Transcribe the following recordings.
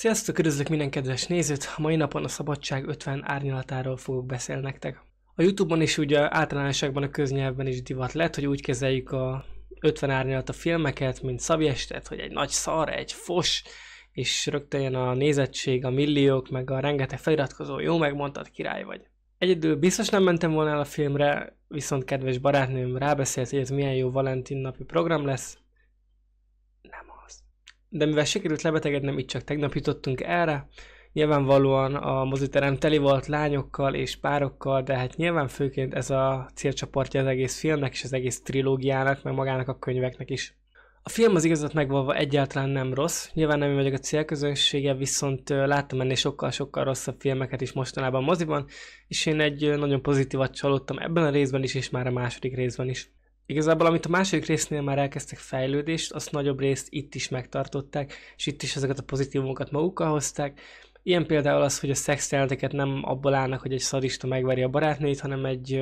Sziasztok, üdvözlök minden kedves nézőt! A mai napon a Szabadság 50 árnyalatáról fogok beszélni nektek. A Youtube-on is ugye általánosságban a köznyelvben is divat lett, hogy úgy kezeljük a 50 árnyalat a filmeket, mint szabjestet, hogy egy nagy szar, egy fos, és rögtön jön a nézettség, a milliók, meg a rengeteg feliratkozó, jó megmondtad, király vagy. Egyedül biztos nem mentem volna el a filmre, viszont kedves barátnőm rábeszélt, hogy ez milyen jó Valentin napi program lesz, de mivel sikerült lebetegednem, itt csak tegnap jutottunk erre. Nyilvánvalóan a moziterem teli volt lányokkal és párokkal, de hát nyilván főként ez a célcsoportja az egész filmnek és az egész trilógiának, meg magának a könyveknek is. A film az igazat megvalva egyáltalán nem rossz, nyilván nem én vagyok a célközönsége, viszont láttam ennél sokkal-sokkal rosszabb filmeket is mostanában a moziban, és én egy nagyon pozitívat csalódtam ebben a részben is, és már a második részben is igazából amit a második résznél már elkezdtek fejlődést, azt nagyobb részt itt is megtartották, és itt is ezeket a pozitívumokat magukkal hozták. Ilyen például az, hogy a szextelteket nem abból állnak, hogy egy szadista megveri a barátnőit, hanem egy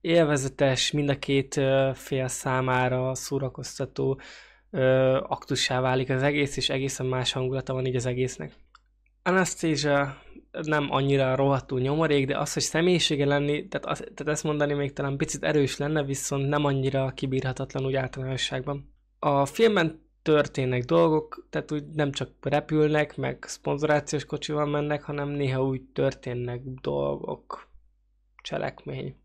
élvezetes, mind a két fél számára szórakoztató aktussá válik az egész, és egészen más hangulata van így az egésznek. Anastasia nem annyira rohatú nyomorék, de az, hogy személyisége lenni, tehát, az, tehát ezt mondani még talán picit erős lenne, viszont nem annyira kibírhatatlan úgy általánosságban. A filmben történnek dolgok, tehát úgy nem csak repülnek, meg szponzorációs kocsival mennek, hanem néha úgy történnek dolgok, cselekmény.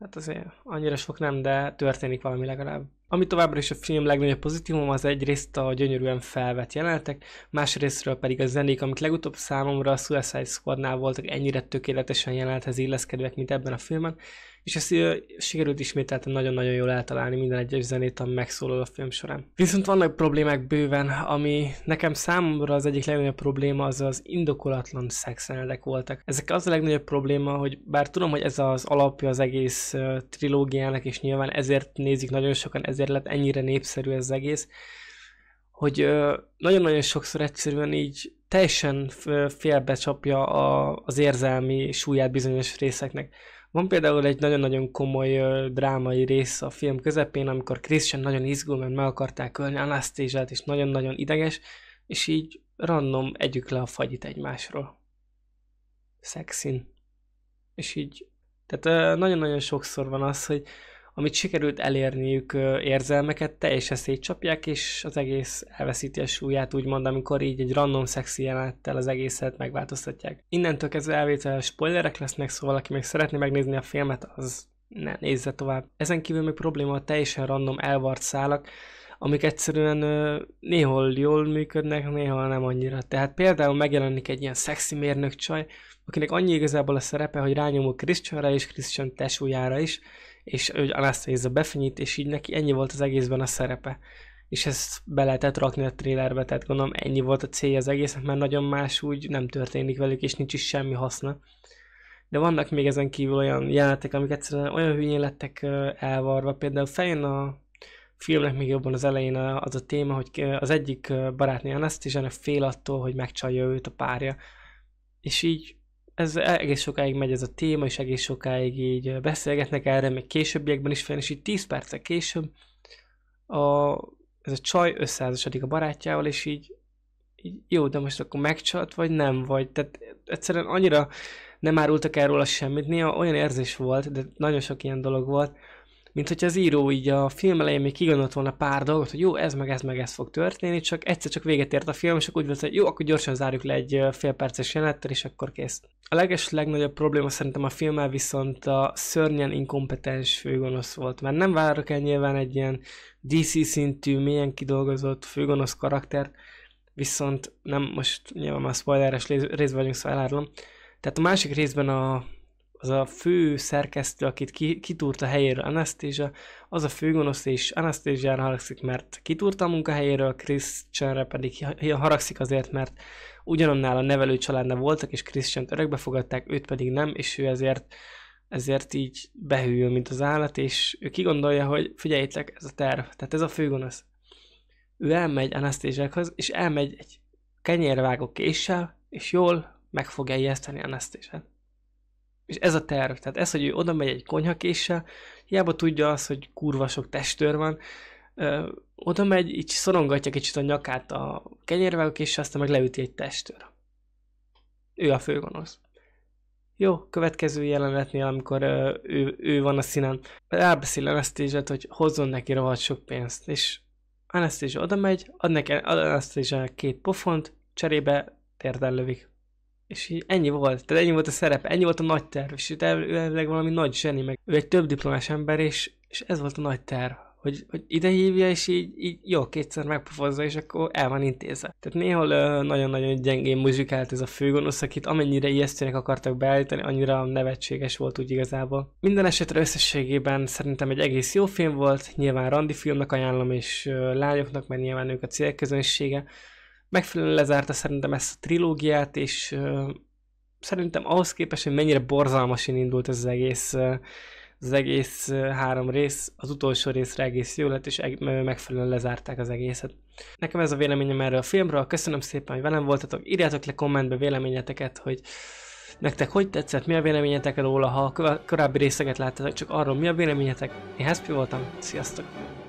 Hát azért annyira sok nem, de történik valami legalább. Ami továbbra is a film legnagyobb pozitívum, az egyrészt a gyönyörűen felvett jelenetek, másrésztről pedig a zenék, amik legutóbb számomra a Suicide Squadnál voltak ennyire tökéletesen jelenethez illeszkedőek, mint ebben a filmben, és ezt sikerült ismételten nagyon-nagyon jól eltalálni minden egyes zenét, ami megszólal a film során. Viszont vannak problémák bőven, ami nekem számomra az egyik legnagyobb probléma az az indokolatlan szexenedek voltak. Ezek az a legnagyobb probléma, hogy bár tudom, hogy ez az alapja az egész trilógiának, és nyilván ezért nézik nagyon sokan, ezért ezért lett ennyire népszerű ez az egész, hogy nagyon-nagyon sokszor egyszerűen így teljesen félbecsapja a, az érzelmi súlyát bizonyos részeknek. Van például egy nagyon-nagyon komoly ö, drámai rész a film közepén, amikor Christian nagyon izgul, mert meg akarták ölni Anastasia-t, és nagyon-nagyon ideges, és így random együk le a fagyit egymásról. Szexin. És így, tehát ö, nagyon-nagyon sokszor van az, hogy amit sikerült elérniük érzelmeket, teljesen szétcsapják, és az egész elveszíti a súlyát, úgymond, amikor így egy random szexi jelenettel az egészet megváltoztatják. Innentől kezdve elvétel spoilerek lesznek, szóval aki még szeretné megnézni a filmet, az ne nézze tovább. Ezen kívül még probléma a teljesen random elvart szálak, amik egyszerűen ö, néhol jól működnek, néhol nem annyira. Tehát például megjelenik egy ilyen szexi mérnök csaj, akinek annyi igazából a szerepe, hogy rányomul Christianra és Christian tesójára is, és hogy Anastasia befinyít, és így neki ennyi volt az egészben a szerepe. És ezt be lehetett rakni a trélerbe, tehát gondolom ennyi volt a célja az egésznek, mert nagyon más úgy nem történik velük, és nincs is semmi haszna. De vannak még ezen kívül olyan jelenetek, amik egyszerűen olyan hülyén lettek elvarva. Például feljön a filmnek még jobban az elején az a téma, hogy az egyik barátnő Anastasia fél attól, hogy megcsalja őt a párja. És így ez egész sokáig megy ez a téma, és egész sokáig így beszélgetnek erre, még későbbiekben is fel, és így 10 percek később a, ez a csaj összeházasodik a barátjával, és így, így jó, de most akkor megcsalt, vagy nem, vagy, tehát egyszerűen annyira nem árultak erről a semmit, néha olyan érzés volt, de nagyon sok ilyen dolog volt, mint hogy az író így a film elején még kigondolt volna pár dolgot, hogy jó, ez meg ez meg ez fog történni, csak egyszer csak véget ért a film, és akkor úgy volt, hogy jó, akkor gyorsan zárjuk le egy fél perces jelenettel, és akkor kész. A leges legnagyobb probléma szerintem a filmmel viszont a szörnyen inkompetens főgonosz volt, mert nem várok el nyilván egy ilyen DC szintű, mélyen kidolgozott főgonosz karakter, viszont nem most nyilván már spoileres rész vagyunk, szóval elárulom. Tehát a másik részben a az a fő szerkesztő, akit ki, kitúrt a helyéről Anastasia, az a főgonosz és Anastasia-ra haragszik, mert kitúrt a munkahelyéről, Christianre pedig haragszik azért, mert ugyanannál a nevelő családnál voltak, és Christian-t örökbe fogadták, őt pedig nem, és ő ezért ezért így behűl, mint az állat, és ő kigondolja, hogy figyeljétek, ez a terv, tehát ez a főgonosz. Ő elmegy Anasztézsákhoz, és elmegy egy kenyérvágó késsel, és jól meg fogja ijeszteni Anasztézsát. És ez a terv, tehát ez, hogy ő oda megy egy konyhakéssel, hiába tudja azt, hogy kurva sok testőr van, ö, oda megy, így szorongatja kicsit a nyakát a kenyérvágókéssel, aztán meg leüti egy testőr. Ő a főgonosz. Jó, következő jelenetnél, amikor ö, ő, ő van a színen, elbeszél Anastasia-t, hogy hozzon neki rohadt sok pénzt, és Anastasia oda megy, ad neki Anastasia két pofont, cserébe térdel lövik. És így ennyi volt, tehát ennyi volt a szerep, ennyi volt a nagy terv, és ő elvileg valami nagy zseni, meg ő egy több diplomás ember, és, és ez volt a nagy terv, hogy, hogy ide hívja, és így, így jó, kétszer megpofozza, és akkor el van intézve. Tehát néhol nagyon-nagyon gyengén muzsikált ez a főgonosz, akit amennyire ijesztőnek akartak beállítani, annyira nevetséges volt úgy igazából. Minden esetre összességében szerintem egy egész jó film volt, nyilván randi filmnek ajánlom, és lányoknak, mert nyilván ők a célközönsége, megfelelően lezárta szerintem ezt a trilógiát, és uh, szerintem ahhoz képest, hogy mennyire borzalmasan indult ez az egész, uh, az egész uh, három rész, az utolsó részre egész jó lett, és megfelelően lezárták az egészet. Nekem ez a véleményem erről a filmről, köszönöm szépen, hogy velem voltatok, írjátok le kommentbe véleményeteket, hogy Nektek hogy tetszett, mi a véleményetek róla, ha a korábbi részeket láttatok, csak arról mi a véleményetek. Én Hespi voltam, sziasztok!